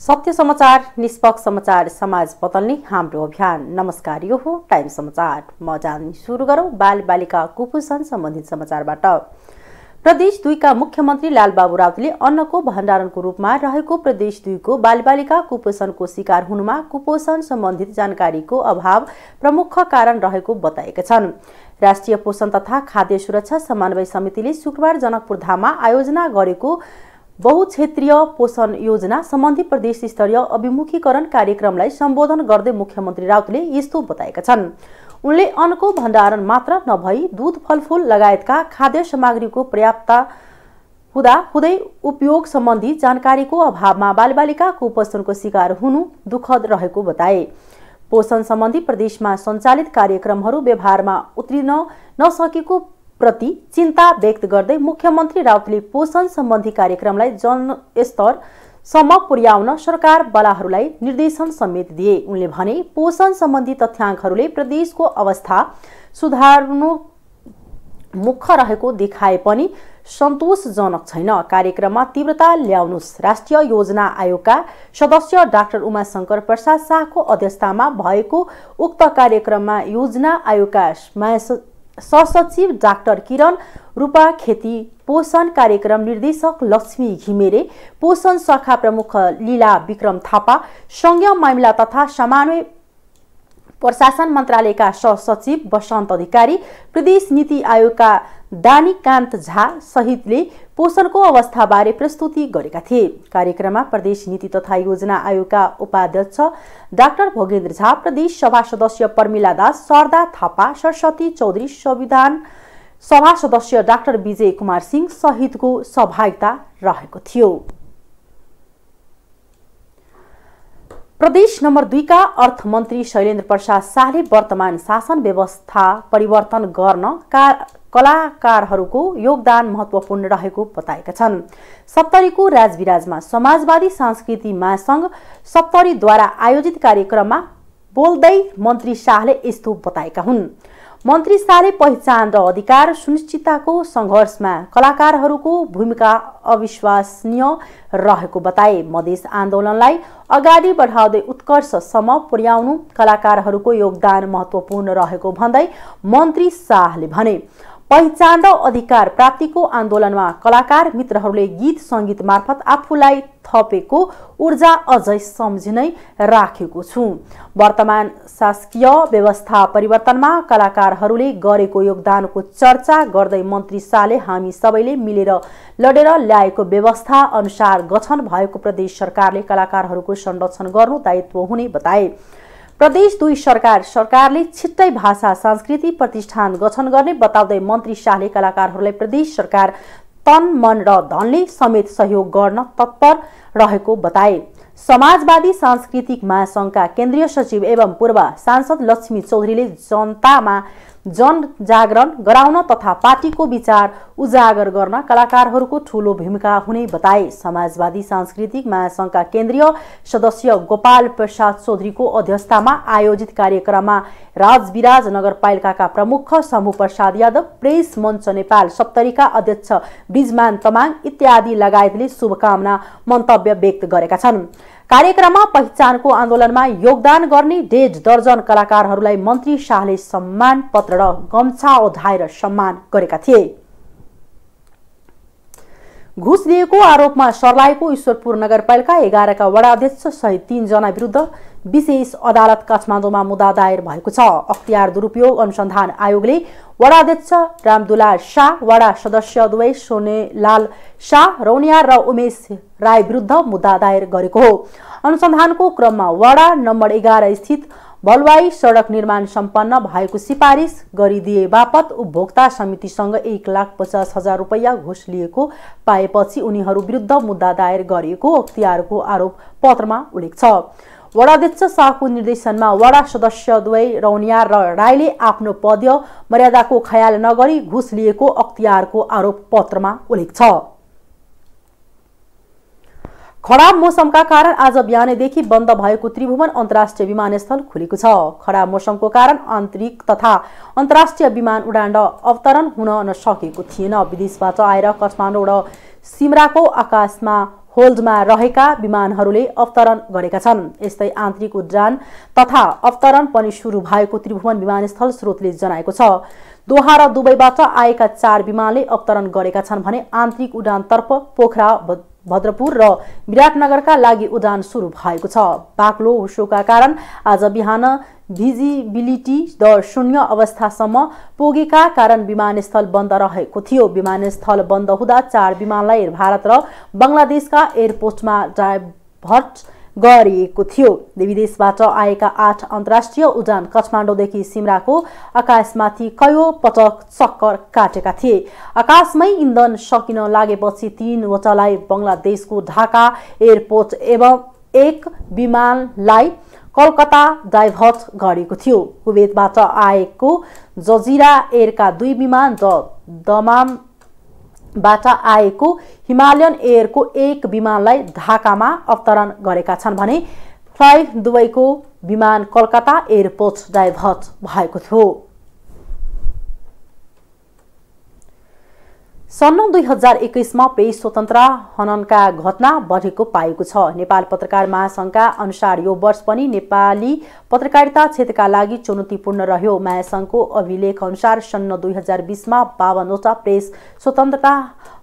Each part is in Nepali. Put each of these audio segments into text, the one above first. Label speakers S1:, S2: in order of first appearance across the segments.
S1: सत्य समाचार निष्पक्ष समाचार समाज बदल्ने हाम्रो अभियान नमस्कार यो हो टाइम समाचार म जान सुरु गरौँ बाल बालिका कुपोषण सम्बन्धित समाचारबाट प्रदेश दुईका मुख्यमन्त्री लालबाबु राउतले अन्नको भण्डारणको रूपमा रहेको प्रदेश दुईको बालबालिका कुपोषणको शिकार हुनुमा कुपोषण सम्बन्धित जानकारीको अभाव प्रमुख कारण रहेको बताएका छन् राष्ट्रिय पोषण तथा खाद्य सुरक्षा समन्वय समितिले शुक्रबार जनकपुर धाममा आयोजना गरेको बहुक्षेत्रीय पोषण योजना सम्बन्धी प्रदेश स्तरीय अभिमुखीकरण कार्यक्रमलाई सम्बोधन गर्दै मुख्यमन्त्री राउतले यस्तो बताएका छन् उनले अन्नको भण्डारण मात्र नभई दुध फलफुल लगायतका खाद्य सामग्रीको पर्याप्त हुँदा हुँदै उपयोग सम्बन्धी जानकारीको अभावमा बालबालिका कुपोषणको शिकार हुनु दुःखद रहेको बताए पोषण सम्बन्धी प्रदेशमा सञ्चालित कार्यक्रमहरू व्यवहारमा उत्रिन नसकेको प्रति चिन्ता व्यक्त गर्दै मुख्यमन्त्री राउतले पोषण सम्बन्धी कार्यक्रमलाई जनस्तर जनस्तरसम्म पुर्याउन सरकार बलाहरूलाई निर्देशन समेत दिए उनले भने पोषण सम्बन्धी तथ्याङ्कहरूले प्रदेशको अवस्था सुधार्नु मुख रहेको देखाए पनि सन्तोषजनक छैन कार्यक्रममा तीव्रता ल्याउनुहोस् राष्ट्रिय योजना आयोगका सदस्य डाक्टर उमाशङ्कर प्रसाद शाहको अध्यक्षतामा भएको उक्त कार्यक्रममा योजना आयोगका सहसचिव डाक्टर किरण रूपा खेती पोषण कार्यक्रम निर्देशक लक्ष्मी घिमिरे पोषण शाखा प्रमुख लीला विक्रम थापा संघीय मामिला तथा समन्वय प्रशासन मन्त्रालयका सहसचिव वसन्त अधिकारी प्रदेश नीति आयोगका दानीकान्त झा सहितले पोषणको अवस्थाबारे प्रस्तुति गरेका थिए कार्यक्रममा प्रदेश नीति तथा योजना आयोगका उपाध्यक्ष डाक्टर भोगेन्द्र झा प्रदेश सभा सदस्य प्रमिला दास सरदा थापा सरस्वती चौधरी संविधान सभा सदस्य डाक्टर विजय कुमार सिंह सहितको सहभागिता रहेको थियो प्रदेश नम्बर दुईका अर्थमन्त्री शैलेन्द्र प्रसाद शाहले वर्तमान शासन व्यवस्था परिवर्तन गर्न कलाकारहरूको योगदान महत्त्वपूर्ण रहेको बताएका छन् सप्तरीको राजविराजमा समाजवादी संस्कृति महासङ्घ सप्तरीद्वारा आयोजित कार्यक्रममा बोल्दै मन्त्री शाहले यस्तो बताएका हुन् मन्त्री शाहले पहिचान र अधिकार सुनिश्चितताको सङ्घर्षमा कलाकारहरूको भूमिका अविश्वसनीय रहेको बताए मधेस आन्दोलनलाई अगाडि बढाउँदै उत्कर्षसम्म पुर्याउनु कलाकारहरूको योगदान महत्त्वपूर्ण रहेको भन्दै मन्त्री शाहले भने पहिचान र अधिकार प्राप्तिको आन्दोलनमा कलाकार मित्रहरूले गीत सङ्गीत मार्फत आफूलाई थपेको ऊर्जा अझै सम्झिनै राखेको छु वर्तमान शासकीय व्यवस्था परिवर्तनमा कलाकारहरूले गरेको योगदानको चर्चा गर्दै मन्त्री शाहले हामी सबैले मिलेर लडेर ल्याएको व्यवस्था अनुसार गठन भएको प्रदेश सरकारले कलाकारहरूको संरक्षण गर्नु दायित्व हुने बताए प्रदेश दुई सरकार सरकारले छिट्टै भाषा संस्कृति प्रतिष्ठान गठन गर्ने बताउँदै मन्त्री शाहले कलाकारहरूलाई प्रदेश सरकार तन मन र धनले समेत सहयोग गर्न तत्पर रहेको बताए समाजवादी सांस्कृतिक महासङ्घका केन्द्रीय सचिव एवं पूर्व सांसद लक्ष्मी चौधरीले जनतामा जनजागरण गराउन तथा पार्टीको विचार उजागर गर्न कलाकारहरूको ठूलो भूमिका हुने बताए समाजवादी सांस्कृतिक महासङ्घका केन्द्रीय सदस्य गोपाल प्रसाद चौधरीको अध्यक्षतामा आयोजित कार्यक्रममा राजविराज नगरपालिकाका प्रमुख शम्भु प्रसाद यादव प्रेस मञ्च नेपाल सप्तरीका अध्यक्ष ब्रिजमान तमाङ इत्यादि लगायतले शुभकामना मन्तव्य व्यक्त गरेका छन् कार्यक्रममा पहिचानको आन्दोलनमा योगदान गर्ने डेढ दर्जन कलाकारहरूलाई मन्त्री शाहले सम्मान पत्र र गम्छा ओधाएर सम्मान गरेका थिए घुस दिएको आरोपमा सर्लाएको ईश्वरपुर नगरपालिका एघारका वडा अध्यक्ष सहित तीनजना विरुद्ध विशेष अदालत काठमाडौँमा मुद्दा दायर भएको छ अख्तियार दुरुपयोग अनुसन्धान आयोगले वडाध्यक्ष रामदुलाल शाह वडा सदस्य दुवै सोनेलाल शाह रौनियार र उमेश राई विरुद्ध मुद्दा दायर गरेको हो अनुसन्धानको क्रममा वडा नम्बर एघार स्थित भलवाई सडक निर्माण सम्पन्न भएको सिफारिस गरिदिए बापत उपभोक्ता समितिसँग एक लाख पचास हजार रुपियाँ घुस लिएको पाएपछि उनीहरू विरुद्ध मुद्दा दायर गरिएको अख्तियारको आरोप पत्रमा उल्लेख छ वडाध्यक्ष शाहको निर्देशनमा वडा सदस्य दुवै रौनिया र राईले आफ्नो पद मर्यादाको ख्याल नगरी घुस लिएको अख्तियारको आरोप पत्रमा उल्लेख छ खराब मौसमका कारण आज बिहानैदेखि बन्द भएको त्रिभुवन अन्तर्राष्ट्रिय विमानस्थल खुलेको छ खराब मौसमको कारण आन्तरिक तथा अन्तर्राष्ट्रिय विमान उडान र अवतरण हुन नसकेको थिएन विदेशबाट आएर काठमाडौँ र सिमराको आकाशमा होल्डमा रहेका विमानहरूले अवतरण गरेका छन् यस्तै आन्तरिक उड्डान तथा अवतरण पनि सुरु भएको त्रिभुवन विमानस्थल स्रोतले जनाएको छ दोहा र दुबईबाट आएका चार विमानले अवतरण गरेका छन् भने आन्तरिक उडानतर्फ पोखरा भद्रपुर र विराटनगरका लागि उडान सुरु भएको छ बाक्लो हुसोका कारण आज बिहान भिजिबिलिटी दर शून्य अवस्थासम्म पुगेका कारण विमानस्थल बन्द रहेको थियो विमानस्थल बन्द हुँदा चार विमानलाई भारत र बङ्गलादेशका एयरपोर्टमा डाइभर्ट गरिएको थियो विदेशबाट आएका आठ अन्तर्राष्ट्रिय उडान काठमाडौँदेखि सिमराको आकाशमाथि कयो पटक चक्कर काटेका थिए आकाशमै इन्धन सकिन लागेपछि तिनवटालाई बङ्गलादेशको ढाका एयरपोर्ट एवं एक विमानलाई कलकत्ता डाइभर्ट गरेको थियो कुवेतबाट आएको जजिरा एयरका दुई विमान र दमामबाट आएको हिमालयन एयरको एक विमानलाई ढाकामा अवतरण गरेका छन् भने फ्लाइ दुवैको विमान कलकत्ता एयरपोर्ट डाइभर्ट भएको थियो सन् दुई हजार एक्काइसमा प्रेस स्वतन्त्र हननका घटना बढेको पाएको छ नेपाल पत्रकार महासङ्घका अनुसार यो वर्ष पनि नेपाली पत्रकारिता क्षेत्रका लागि चुनौतीपूर्ण रह्यो महासङ्घको अभिलेख अनुसार सन् दुई हजार बिसमा बावन्नवटा प्रेस स्वतन्त्रता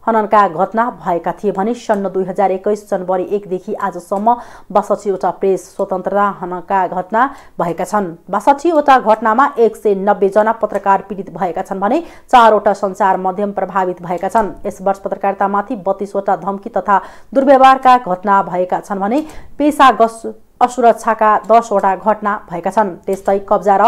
S1: हननका घटना भएका थिए भने सन् दुई हजार एक्काइस जनवरी एकदेखि आजसम्म बासठीवटा प्रेस स्वतन्त्रता हननका घटना भएका छन् बासठीवटा घटनामा एक सय नब्बेजना पत्रकार पीडित भएका छन् भने चारवटा सञ्चार माध्यम प्रभावित भएका छन् यस वर्ष पत्रकारितामाथि बत्तीसवटा धम्की तथा दुर्व्यवहारका घटना भएका छन् भने गस असुरक्षाका दसवटा घटना भएका छन् त्यस्तै कब्जा र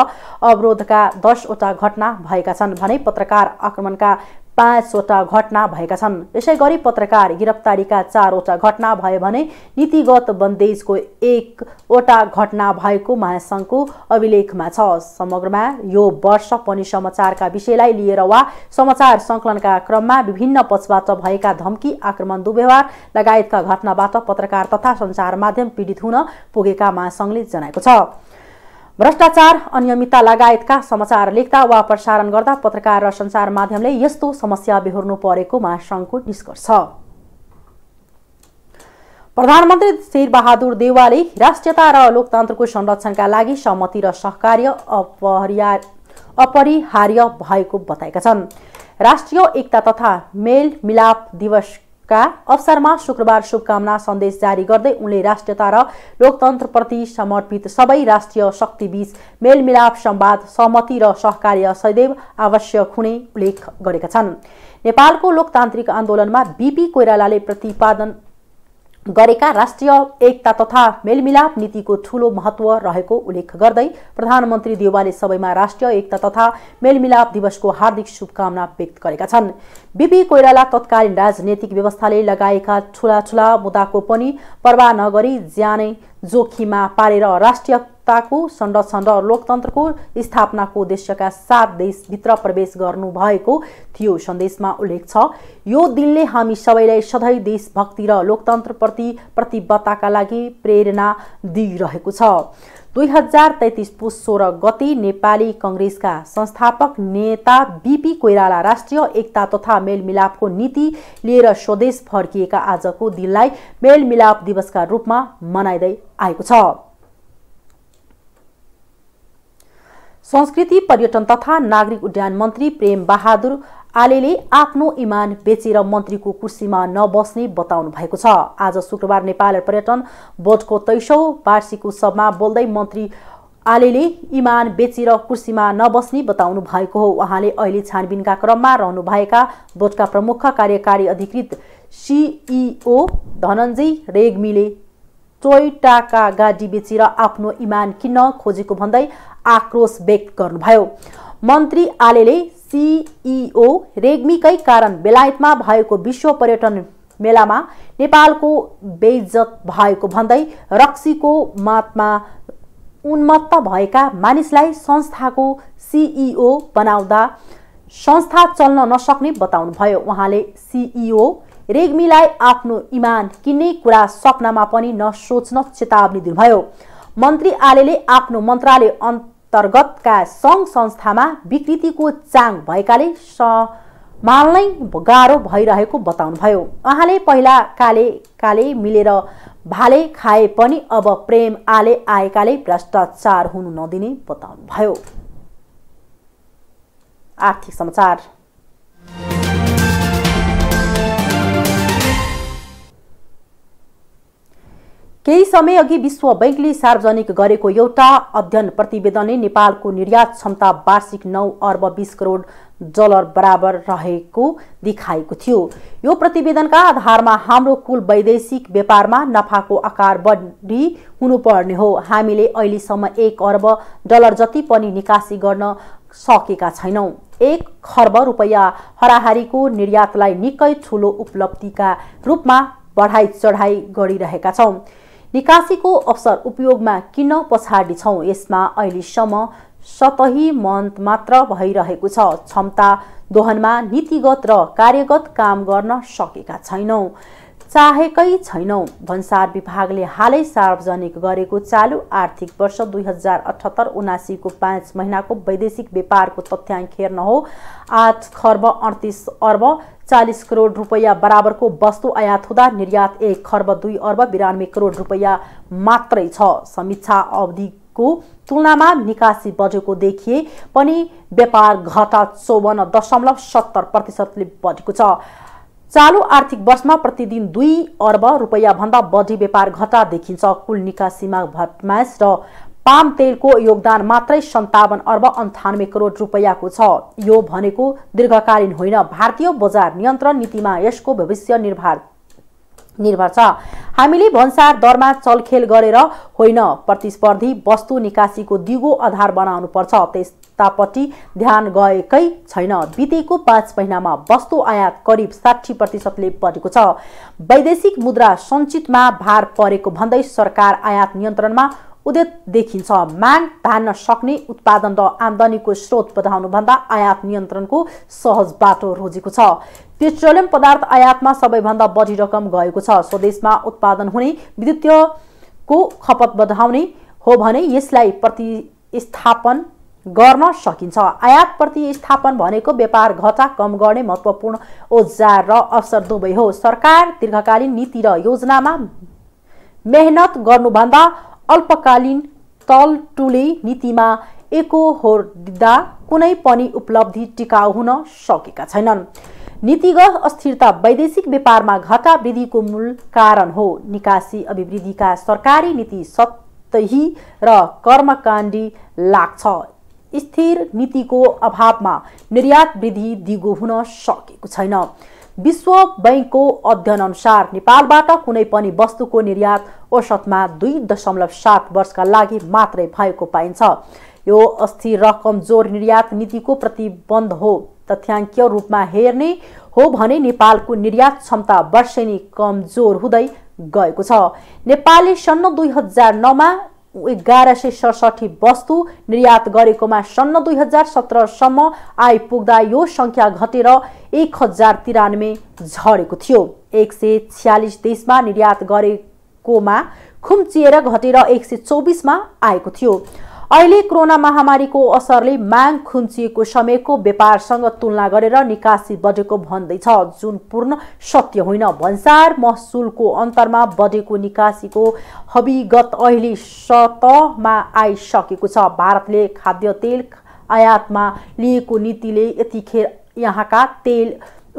S1: अवरोधका दसवटा घटना भएका छन् भने पत्रकार आक्रमणका पाँचवटा घटना भएका छन् यसै गरी पत्रकार गिरफ्तारीका चारवटा घटना भए भने नीतिगत बन्देजको एकवटा घटना भएको महासङ्घको अभिलेखमा छ समग्रमा यो वर्ष पनि समाचारका विषयलाई लिएर वा समाचार सङ्कलनका क्रममा विभिन्न पक्षबाट भएका धम्की आक्रमण दुर्व्यवहार लगायतका घटनाबाट पत्रकार तथा सञ्चार माध्यम पीडित हुन पुगेका महासङ्घले जनाएको छ भ्रष्टाचार अनियमितता लगायतका समाचार लेख्दा वा प्रसारण गर्दा पत्रकार र सञ्चार माध्यमले यस्तो समस्या बेहोर्नु परेकोमा महासङ्घको निष्कर्ष प्रधानमन्त्री शेरबहादुर देवालले राष्ट्रियता र लोकतन्त्रको संरक्षणका लागि सहमति र सहकार्य अपरिहार्य भएको बताएका छन् राष्ट्रिय एकता तथा मेल मिलाप दिवस का अवसरमा शुक्रबार शुभकामना सन्देश जारी गर्दै उनले राष्ट्रियता र लोकतन्त्रप्रति समर्पित सबै राष्ट्रिय शक्तिबीच मेलमिलाप सम्वाद सहमति र सहकार्य सदैव आवश्यक हुने उल्लेख गरेका छन् नेपालको लोकतान्त्रिक आन्दोलनमा बीपी कोइरालाले प्रतिपादन गरेका राष्ट्रिय एकता तथा मेलमिलाप नीतिको ठूलो महत्त्व रहेको उल्लेख गर्दै प्रधानमन्त्री देवालले सबैमा राष्ट्रिय एकता तथा मेलमिलाप दिवसको हार्दिक शुभकामना व्यक्त गरेका छन् बिपी कोइराला तत्कालीन राजनैतिक व्यवस्थाले लगाएका ठुला ठुला मुद्दाको पनि परवाह नगरी ज्यानै जोखिममा पारेर राष्ट्रिय ताको र लोकतन्त्रको स्थापनाको उद्देश्यका साथ देशभित्र प्रवेश गर्नुभएको थियो सन्देशमा उल्लेख छ यो दिनले हामी सबैलाई सधैँ देशभक्ति र लोकतन्त्रप्रति प्रतिबद्धताका लागि प्रेरणा दिइरहेको छ दुई हजार तैतिस पुस सोह्र गते नेपाली कङ्ग्रेसका संस्थापक नेता बिपी कोइराला राष्ट्रिय एकता तथा मेलमिलापको नीति लिएर स्वदेश फर्किएका आजको दिनलाई मेलमिलाप दिवसका रूपमा मनाइँदै आएको छ संस्कृति पर्यटन तथा नागरिक उड्डयन मन्त्री प्रेम बहादुर आलेले आफ्नो इमान बेचेर मन्त्रीको कुर्सीमा नबस्ने बताउनु भएको छ आज शुक्रबार नेपाल पर्यटन बोर्डको तेइसौँ वार्षिक उत्सवमा बोल्दै मन्त्री आलेले इमान बेचेर कुर्सीमा नबस्ने बताउनु भएको हो उहाँले अहिले छानबिनका क्रममा रहनुभएका बोर्डका प्रमुख कार्यकारी अधिकृत सिइओ धनञ्जय रेग्मीले टोयटाका गाडी बेचेर आफ्नो इमान किन्न खोजेको भन्दै आक्रोश व्यक्त गर्नुभयो मन्त्री आलेले सिइओ रेग्मीकै कारण बेलायतमा भएको विश्व पर्यटन मेलामा नेपालको बेइज्जत भएको भन्दै रक्सीको मातमा उन्मत्त भएका मानिसलाई संस्थाको सिइओ बनाउँदा संस्था चल्न नसक्ने बताउनुभयो उहाँले सिइओ रेग्मीलाई आफ्नो इमान किन्ने कुरा सपनामा पनि नसोच्न चेतावनी दिनुभयो मन्त्री आले आफ्नो मन्त्रालय अन्त अन्तर्गतका सङ्घ संस्थामा विकृतिको चाङ भएकाले मान्नै गाह्रो भइरहेको बताउनुभयो उहाँले पहिला काले काले मिलेर भाले खाए पनि अब प्रेम आले आएकाले भ्रष्टाचार हुनु नदिने बताउनुभयो आर्थिक समाचार केही समय अघि विश्व बैङ्कले सार्वजनिक गरेको एउटा अध्ययन प्रतिवेदनले नेपालको निर्यात क्षमता वार्षिक नौ अर्ब बिस करोड डलर बराबर रहेको देखाएको थियो यो प्रतिवेदनका आधारमा हाम्रो कुल वैदेशिक व्यापारमा नफाको आकार बढी हुनुपर्ने हो हामीले अहिलेसम्म एक अर्ब डलर जति पनि निकासी गर्न सकेका छैनौँ एक खर्ब रुपियाँ हराहारीको निर्यातलाई निकै ठुलो उपलब्धिका रूपमा बढाइ चढाइ गरिरहेका छौँ निकासीको अवसर उपयोगमा किन पछाडि छौँ यसमा अहिलेसम्म सतही मन्त मात्र भइरहेको छ क्षमता दोहनमा नीतिगत र कार्यगत काम गर्न सकेका छैनौँ चाहेकै छैनौँ भन्सार विभागले हालै सार्वजनिक गरेको चालु आर्थिक वर्ष दुई हजार अठहत्तर उनासीको पाँच महिनाको वैदेशिक व्यापारको तथ्याङ्क हेर्न हो आठ खर्ब अडतिस अर्ब चालिस करोड रुपैयाँ बराबरको वस्तु आयात हुँदा निर्यात एक खर्ब दुई अर्ब बिरानब्बे करोड रुपैयाँ मात्रै छ समीक्षा अवधिको तुलनामा निकासी बढेको देखिए पनि व्यापार घटा चौवन्न दशमलव सत्तर प्रतिशतले बढेको छ चालु आर्थिक वर्षमा प्रतिदिन दुई अर्ब रुपियाँभन्दा बढी व्यापार घटा देखिन्छ कुल निकासीमा भटमास र पाम तेलको योगदान मात्रै सन्तावन अर्ब अन्ठानब्बे करोड रुपियाँको छ यो भनेको दीर्घकालीन होइन भारतीय बजार नियन्त्रण नीतिमा यसको भविष्य निर्भर निर्भर छ हामीले भन्सार दरमा चलखेल गरेर होइन प्रतिस्पर्धी वस्तु निकासीको दिगो आधार बनाउनुपर्छ त्यस्तापट्टि ध्यान गएकै छैन बितेको पाँच महिनामा वस्तु आयात करिब साठी प्रतिशतले बढेको छ वैदेशिक मुद्रा सञ्चितमा भार परेको भन्दै सरकार आयात नियन्त्रणमा उद्योगदेखि देखिन्छ माग धान्न सक्ने उत्पादन र आमदानीको स्रोत बढाउनुभन्दा आयात नियन्त्रणको सहज बाटो रोजेको छ पेट्रोलियम पदार्थ आयातमा सबैभन्दा बढी रकम गएको छ स्वदेशमा उत्पादन हुने विद्युतीयको खपत बढाउने हो भने यसलाई प्रतिस्थापन गर्न सकिन्छ आयात प्रतिस्थापन भनेको व्यापार घटा कम गर्ने महत्त्वपूर्ण औजार र अवसर दुवै हो सरकार दीर्घकालीन नीति र योजनामा मेहनत गर्नुभन्दा अल्पकालीन तल टुले नीतिमा एकोहोर दिँदा कुनै पनि उपलब्धि टिकाउ हुन सकेका छैनन् नीतिगत अस्थिरता वैदेशिक व्यापारमा घटा वृद्धिको मूल कारण हो निकासी अभिवृद्धिका सरकारी नीति सतही र कर्मकाण्डी लाग्छ स्थिर नीतिको अभावमा निर्यात वृद्धि दिगो हुन सकेको छैन विश्व बैङ्कको अनुसार नेपालबाट कुनै पनि वस्तुको निर्यात औसतमा दुई दशमलव सात वर्षका लागि मात्रै भएको पाइन्छ यो अस्थिर रकम कमजोर निर्यात नीतिको प्रतिबन्ध हो तथ्याङ्क रूपमा हेर्ने हो भने नेपालको निर्यात क्षमता वर्षेनी कमजोर हुँदै गएको छ नेपालले सन् दुई हजार नौमा एघार सय सडसठी वस्तु निर्यात गरेकोमा सन्न दुई हजार सत्रसम्म आइपुग्दा यो सङ्ख्या घटेर एक हजार तिरानब्बे झरेको थियो एक सय छ्यालिस देशमा निर्यात गरेकोमा खुम्चिएर घटेर एक सय चौबिसमा आएको थियो अहिले कोरोना महामारीको असरले माग खुन्चिएको समयको व्यापारसँग तुलना गरेर निकासी बढेको भन्दैछ जुन पूर्ण सत्य होइन भन्सार महसुलको अन्तरमा बढेको निकासीको हविगत अहिले सतहमा आइसकेको छ भारतले खाद्य तेल आयातमा लिएको नीतिले यतिखेर यहाँका तेल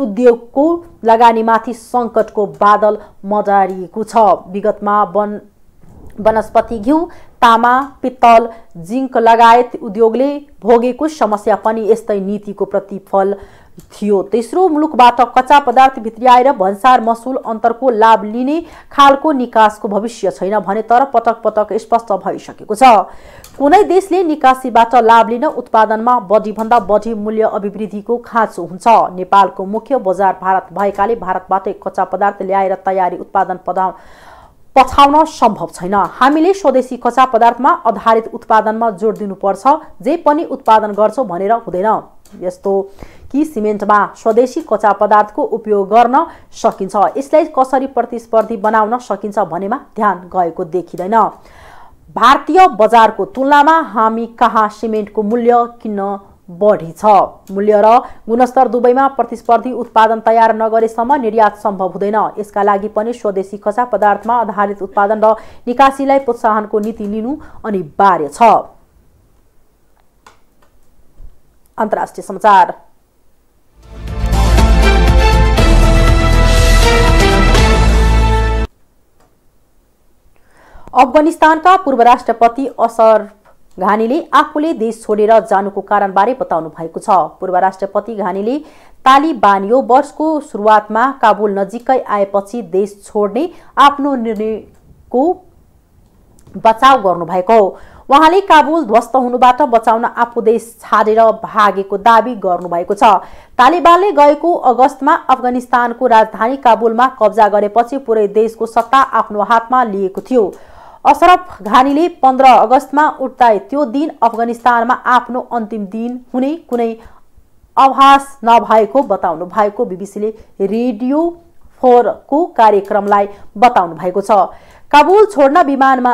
S1: उद्योगको लगानीमाथि सङ्कटको बादल मडारिएको छ विगतमा वन वनस्पति घिउ तामा पित्तल जिङ्क लगायत उद्योगले भोगेको समस्या पनि यस्तै नीतिको प्रतिफल थियो तेस्रो मुलुकबाट कच्चा पदार्थ भित्रियाएर भन्सार मसुल अन्तरको लाभ लिने खालको निकासको भविष्य छैन भने तर पटक पटक स्पष्ट भइसकेको छ कुनै देशले निकासीबाट लाभ लिन उत्पादनमा बढीभन्दा बढी मूल्य अभिवृद्धिको खाँचो हुन्छ नेपालको मुख्य बजार भारत भएकाले भारतबाटै कच्चा पदार्थ ल्याएर तयारी उत्पादन पदा पछाउन सम्भव छैन हामीले स्वदेशी कच्चा पदार्थमा आधारित उत्पादनमा जोड दिनुपर्छ जे पनि उत्पादन गर्छौँ भनेर हुँदैन यस्तो कि सिमेन्टमा स्वदेशी कच्चा पदार्थको उपयोग गर्न सकिन्छ यसलाई कसरी प्रतिस्पर्धी बनाउन सकिन्छ भनेमा ध्यान गएको देखिँदैन भारतीय बजारको तुलनामा हामी कहाँ सिमेन्टको मूल्य किन्न बढी छ मूल्य र गुणस्तर दुवैमा प्रतिस्पर्धी उत्पादन तयार नगरेसम्म निर्यात सम्भव हुँदैन यसका लागि पनि स्वदेशी खसा पदार्थमा आधारित उत्पादन र निकासीलाई प्रोत्साहनको नीति लिनु अनिवार्य छ अन्तर्राष्ट्रिय समाचार अफगानिस्तानका पूर्व राष्ट्रपति असर घानीले आफूले देश छोडेर जानुको कारणबारे बताउनु भएको छ पूर्व राष्ट्रपति घानीले तालिबानियो वर्षको सुरुवातमा काबुल नजिकै आएपछि देश छोड्ने आफ्नो निर्णयको बचाव गर्नुभएको हो उहाँले काबुल ध्वस्त हुनुबाट बचाउन आफू देश छाडेर भागेको दावी गर्नुभएको छ तालिबानले गएको अगस्तमा अफगानिस्तानको राजधानी काबुलमा कब्जा गरेपछि पुरै देशको सत्ता आफ्नो हातमा लिएको थियो असरफ घानीले पन्ध्र अगस्तमा उठ्दा त्यो दिन अफगानिस्तानमा आफ्नो अन्तिम दिन हुने कुनै आभास नभएको बताउनु भएको बिबिसीले रेडियो फोरको कार्यक्रमलाई बताउनु भएको छ काबुल छोड्न विमानमा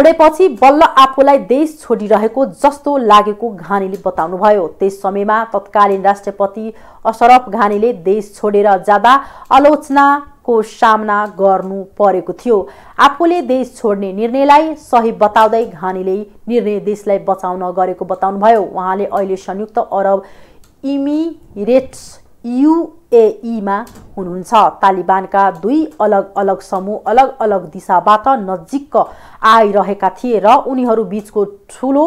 S1: उडेपछि बल्ल आफूलाई देश छोडिरहेको जस्तो लागेको घानीले बताउनुभयो त्यस समयमा तत्कालीन राष्ट्रपति अशरफ घानीले देश छोडेर जाँदा आलोचना को सामना गर्नु परेको थियो आफूले देश छोड्ने निर्णयलाई सही बताउँदै घानीले निर्णय देशलाई बचाउन गरेको बताउनुभयो उहाँले अहिले संयुक्त अरब इमिरेट्स युएईमा हुनुहुन्छ तालिबानका दुई अलग अलग समूह अलग अलग दिशाबाट नजिक आइरहेका थिए र उनीहरू बिचको ठुलो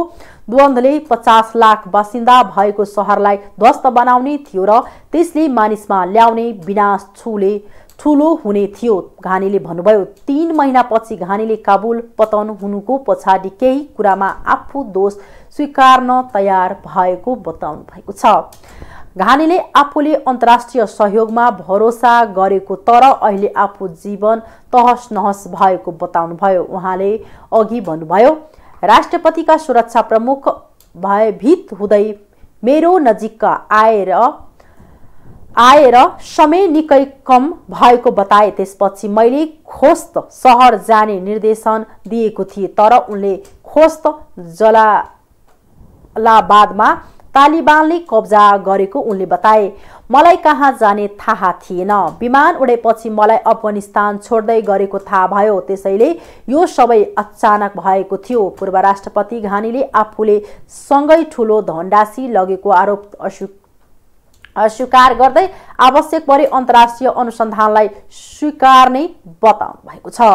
S1: द्वन्द्वले पचास लाख बासिन्दा भएको सहरलाई ध्वस्त बनाउने थियो र त्यसले मानिसमा ल्याउने विनाश छुले ठुलो हुने थियो घानीले भन्नुभयो तिन महिनापछि घानीले काबुल पतन हुनुको पछाडि केही कुरामा आफू दोष स्वीकार्न तयार भएको बताउनु भएको छ घानीले आफूले अन्तर्राष्ट्रिय सहयोगमा भरोसा गरेको तर अहिले आफू जीवन तहस नहस भएको बताउनुभयो उहाँले अघि भन्नुभयो राष्ट्रपतिका सुरक्षा प्रमुख भयभीत हुँदै मेरो नजिकका आएर आएर समय निकै कम भएको बताए त्यसपछि मैले खोस्त सहर जाने निर्देशन दिएको थिएँ तर उनले खोस्त जलालाबादमा तालिबानले कब्जा गरेको उनले बताए मलाई कहाँ जाने थाहा थिएन विमान उडेपछि मलाई अफगानिस्तान छोड्दै गरेको थाहा भयो त्यसैले यो सबै अचानक भएको थियो पूर्व राष्ट्रपति घानीले आफूले सँगै ठुलो धनराशि लगेको आरोप अस्वी स्वीकार गर्दै आवश्यक परे अन्तर्राष्ट्रिय अनुसन्धानलाई स्वीकार्ने बताउनु भएको छ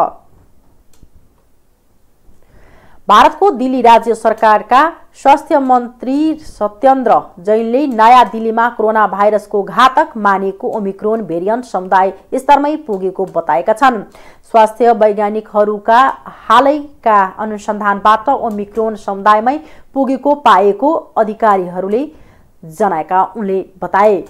S1: भारतको दिल्ली राज्य सरकारका स्वास्थ्य मन्त्री सत्येन्द्र जैनले नयाँ दिल्लीमा कोरोना भाइरसको घातक मानिएको ओमिक्रोन भेरियन्ट समुदाय स्तरमै पुगेको बताएका छन् स्वास्थ्य वैज्ञानिकहरूका हालैका अनुसन्धानबाट ओमिक्रोन समुदायमै पुगेको पाएको अधिकारीहरूले जनाएका उनले बताए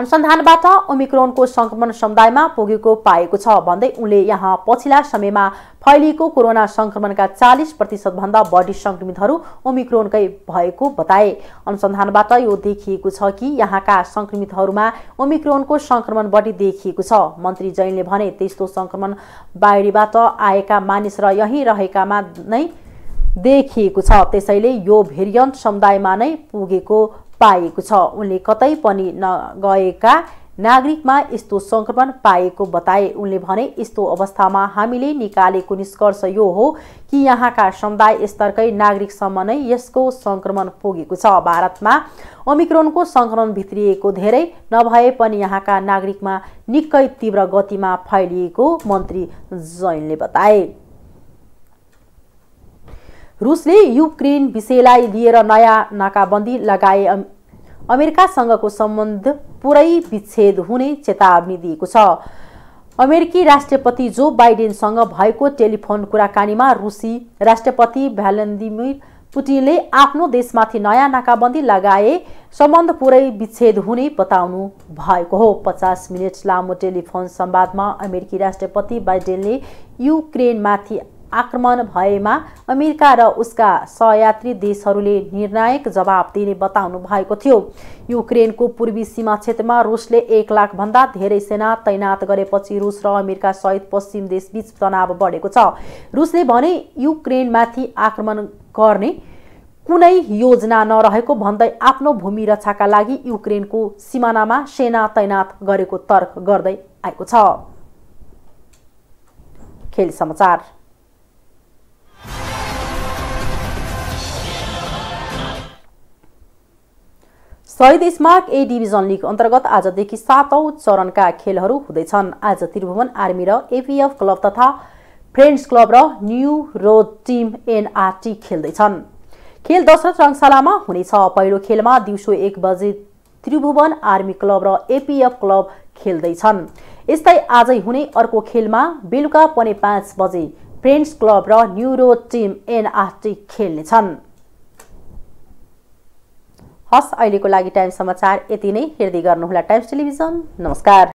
S1: अनुसन्धानबाट ओमिक्रोनको सङ्क्रमण समुदायमा पुगेको पाएको छ भन्दै उनले यहाँ पछिल्ला समयमा फैलिएको कोरोना सङ्क्रमणका चालिस प्रतिशतभन्दा बढी सङ्क्रमितहरू ओमिक्रोनकै भएको बताए अनुसन्धानबाट यो देखिएको छ कि यहाँका सङ्क्रमितहरूमा ओमिक्रोनको सङ्क्रमण बढी देखिएको छ मन्त्री जैनले भने त्यस्तो सङ्क्रमण बाहिरीबाट आएका मानिस र यहीँ रहेकामा नै देखिएको छ त्यसैले यो भेरियन्ट समुदायमा नै पुगेको पाएको छ उनले कतै पनि नगएका नागरिकमा यस्तो सङ्क्रमण पाएको बताए उनले भने यस्तो अवस्थामा हामीले निकालेको निष्कर्ष यो हो कि यहाँका समुदाय स्तरकै नागरिकसम्म नै यसको सङ्क्रमण पुगेको छ भारतमा ओमिक्रोनको सङ्क्रमण भित्रिएको धेरै नभए पनि यहाँका नागरिकमा निकै तीव्र गतिमा फैलिएको मन्त्री जैनले बताए रुसले युक्रेन विषयलाई लिएर नयाँ नाकाबन्दी लगाए अमेरिकासँगको सम्बन्ध पुरै विच्छेद हुने चेतावनी दिएको छ अमेरिकी राष्ट्रपति जो बाइडेनसँग भएको टेलिफोन कुराकानीमा रुसी राष्ट्रपति भ्यालेन्दिमिर पुटिनले आफ्नो देशमाथि नयाँ नाकाबन्दी लगाए सम्बन्ध पुरै विच्छेद हुने बताउनु भएको हो पचास मिनट लामो टेलिफोन संवादमा अमेरिकी राष्ट्रपति बाइडेनले युक्रेनमाथि आक्रमण भएमा अमेरिका र उसका सहयात्री देशहरूले निर्णायक जवाब दिने बताउनु भएको थियो युक्रेनको पूर्वी सीमा क्षेत्रमा रुसले एक लाखभन्दा धेरै सेना तैनात गरेपछि रुस र अमेरिका सहित पश्चिम देशबीच तनाव बढेको छ रुसले भने युक्रेनमाथि आक्रमण गर्ने कुनै योजना नरहेको भन्दै आफ्नो भूमि रक्षाका लागि युक्रेनको सिमानामा सेना तैनात गरेको तर्क गर्दै आएको छ खेल समाचार शहीद स्मार्ट ए डिभिजन लिग अन्तर्गत आजदेखि सातौँ चरणका खेलहरू हुँदैछन् आज त्रिभुवन आर्मी र एपिएफ क्लब तथा फ्रेन्ड्स क्लब र न्यू रोड टिम एनआरटी खेल्दैछन् खेल दशरथ रङशालामा हुनेछ पहिलो खेलमा दिउँसो एक बजे त्रिभुवन आर्मी क्लब र एपिएफ क्लब खेल्दैछन् यस्तै आजै हुने अर्को खेलमा बेलुका पने पाँच बजे फ्रेन्ड्स क्लब र न्युरो टिम एनआरटी खेल्नेछन् हस् अहिलेको लागि टाइम समाचार यति नै हेर्दै गर्नुहोला टाइम्स टेलिभिजन नमस्कार